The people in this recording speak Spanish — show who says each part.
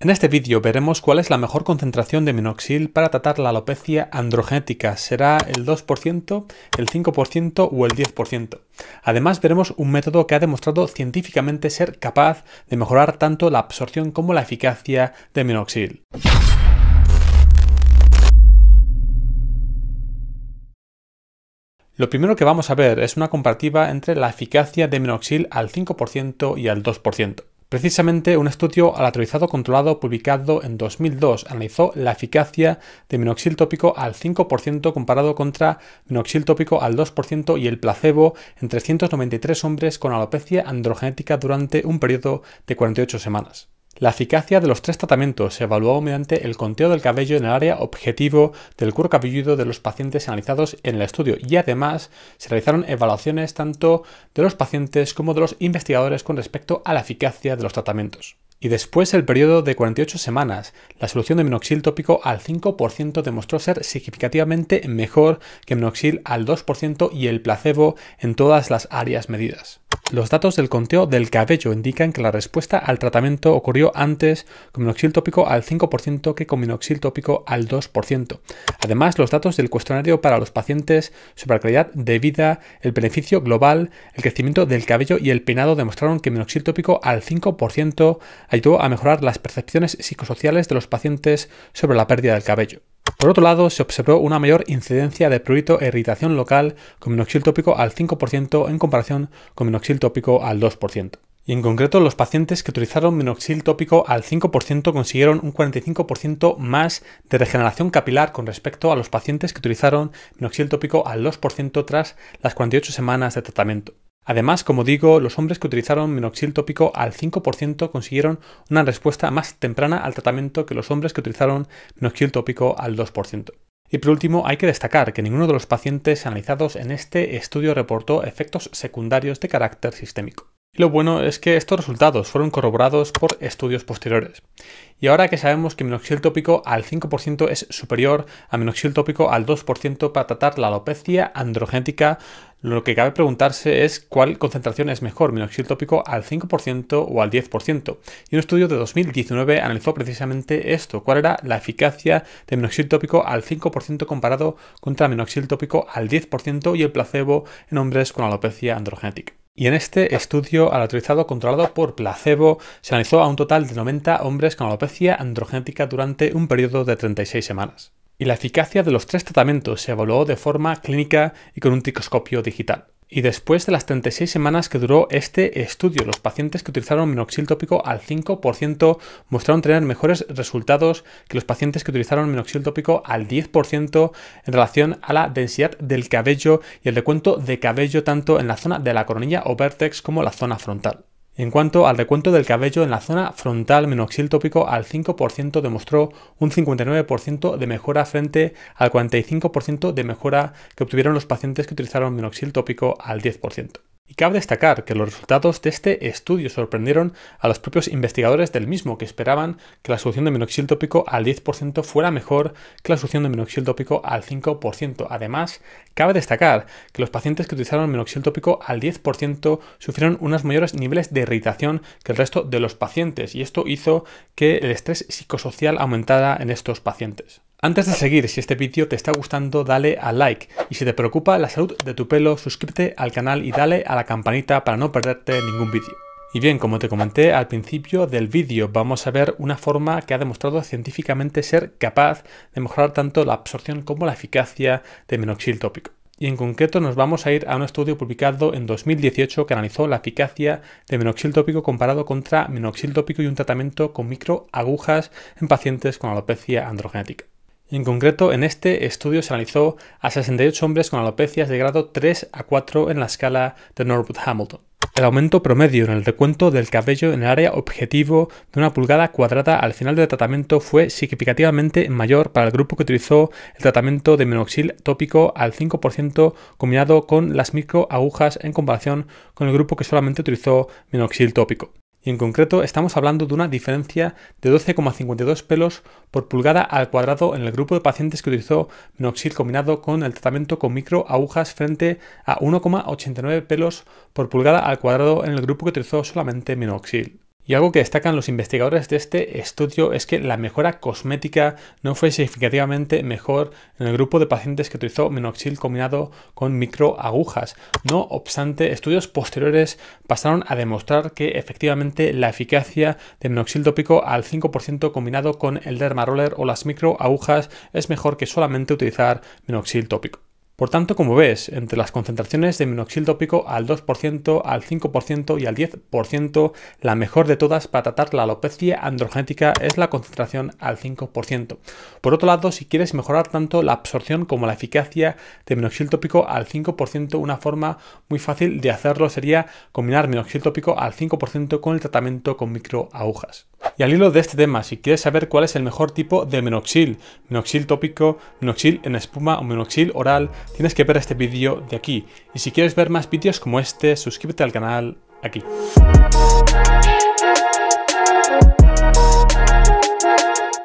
Speaker 1: En este vídeo veremos cuál es la mejor concentración de minoxidil para tratar la alopecia androgenética. ¿Será el 2%, el 5% o el 10%? Además veremos un método que ha demostrado científicamente ser capaz de mejorar tanto la absorción como la eficacia de minoxidil. Lo primero que vamos a ver es una comparativa entre la eficacia de minoxidil al 5% y al 2%. Precisamente un estudio al aleatorizado controlado publicado en 2002 analizó la eficacia de minoxil tópico al 5% comparado contra minoxil tópico al 2% y el placebo en 393 hombres con alopecia androgenética durante un periodo de 48 semanas. La eficacia de los tres tratamientos se evaluó mediante el conteo del cabello en el área objetivo del cuero cabelludo de los pacientes analizados en el estudio y además se realizaron evaluaciones tanto de los pacientes como de los investigadores con respecto a la eficacia de los tratamientos. Y después el periodo de 48 semanas, la solución de minoxil tópico al 5% demostró ser significativamente mejor que minoxil al 2% y el placebo en todas las áreas medidas. Los datos del conteo del cabello indican que la respuesta al tratamiento ocurrió antes con minoxidil tópico al 5% que con minoxidil tópico al 2%. Además, los datos del cuestionario para los pacientes sobre la calidad de vida, el beneficio global, el crecimiento del cabello y el peinado demostraron que minoxidil tópico al 5% ayudó a mejorar las percepciones psicosociales de los pacientes sobre la pérdida del cabello. Por otro lado, se observó una mayor incidencia de prurito e irritación local con minoxidil tópico al 5% en comparación con minoxidil tópico al 2%. Y en concreto, los pacientes que utilizaron minoxidil tópico al 5% consiguieron un 45% más de regeneración capilar con respecto a los pacientes que utilizaron minoxidil tópico al 2% tras las 48 semanas de tratamiento. Además, como digo, los hombres que utilizaron minoxidil tópico al 5% consiguieron una respuesta más temprana al tratamiento que los hombres que utilizaron minoxidil tópico al 2%. Y por último, hay que destacar que ninguno de los pacientes analizados en este estudio reportó efectos secundarios de carácter sistémico. Lo bueno es que estos resultados fueron corroborados por estudios posteriores. Y ahora que sabemos que minoxidil tópico al 5% es superior a minoxidil tópico al 2% para tratar la alopecia androgénica, lo que cabe preguntarse es cuál concentración es mejor, minoxidil tópico al 5% o al 10%. Y un estudio de 2019 analizó precisamente esto, cuál era la eficacia de minoxidil tópico al 5% comparado contra minoxidil tópico al 10% y el placebo en hombres con alopecia androgenética. Y en este estudio aleatorizado controlado por placebo se analizó a un total de 90 hombres con alopecia androgenética durante un periodo de 36 semanas. Y la eficacia de los tres tratamientos se evaluó de forma clínica y con un ticoscopio digital. Y después de las 36 semanas que duró este estudio, los pacientes que utilizaron minoxidil tópico al 5% mostraron tener mejores resultados que los pacientes que utilizaron minoxidil tópico al 10% en relación a la densidad del cabello y el recuento de cabello tanto en la zona de la coronilla o vértex como la zona frontal. En cuanto al recuento del cabello en la zona frontal menoxil tópico al 5% demostró un 59% de mejora frente al 45% de mejora que obtuvieron los pacientes que utilizaron menoxil tópico al 10%. Y cabe destacar que los resultados de este estudio sorprendieron a los propios investigadores del mismo, que esperaban que la solución de minoxidil tópico al 10% fuera mejor que la solución de minoxidil tópico al 5%. Además, cabe destacar que los pacientes que utilizaron minoxidil tópico al 10% sufrieron unos mayores niveles de irritación que el resto de los pacientes, y esto hizo que el estrés psicosocial aumentara en estos pacientes. Antes de seguir, si este vídeo te está gustando, dale a like. Y si te preocupa la salud de tu pelo, suscríbete al canal y dale a la campanita para no perderte ningún vídeo. Y bien, como te comenté al principio del vídeo, vamos a ver una forma que ha demostrado científicamente ser capaz de mejorar tanto la absorción como la eficacia de minoxidil tópico. Y en concreto nos vamos a ir a un estudio publicado en 2018 que analizó la eficacia de minoxidil tópico comparado contra minoxidil tópico y un tratamiento con microagujas en pacientes con alopecia androgenética. En concreto, en este estudio se analizó a 68 hombres con alopecias de grado 3 a 4 en la escala de Norwood-Hamilton. El aumento promedio en el recuento del cabello en el área objetivo de una pulgada cuadrada al final del tratamiento fue significativamente mayor para el grupo que utilizó el tratamiento de minoxil tópico al 5% combinado con las microagujas en comparación con el grupo que solamente utilizó minoxil tópico. Y en concreto estamos hablando de una diferencia de 12,52 pelos por pulgada al cuadrado en el grupo de pacientes que utilizó minoxil combinado con el tratamiento con microagujas frente a 1,89 pelos por pulgada al cuadrado en el grupo que utilizó solamente minoxil. Y algo que destacan los investigadores de este estudio es que la mejora cosmética no fue significativamente mejor en el grupo de pacientes que utilizó minoxil combinado con microagujas. No obstante, estudios posteriores pasaron a demostrar que efectivamente la eficacia de minoxil tópico al 5% combinado con el dermaroller o las microagujas es mejor que solamente utilizar minoxil tópico. Por tanto, como ves, entre las concentraciones de minoxil tópico al 2%, al 5% y al 10%, la mejor de todas para tratar la alopecia androgenética es la concentración al 5%. Por otro lado, si quieres mejorar tanto la absorción como la eficacia de minoxil tópico al 5%, una forma muy fácil de hacerlo sería combinar minoxil tópico al 5% con el tratamiento con microagujas. Y al hilo de este tema, si quieres saber cuál es el mejor tipo de minoxidil, minoxil tópico, minoxidil en espuma o minoxidil oral, tienes que ver este vídeo de aquí. Y si quieres ver más vídeos como este, suscríbete al canal aquí.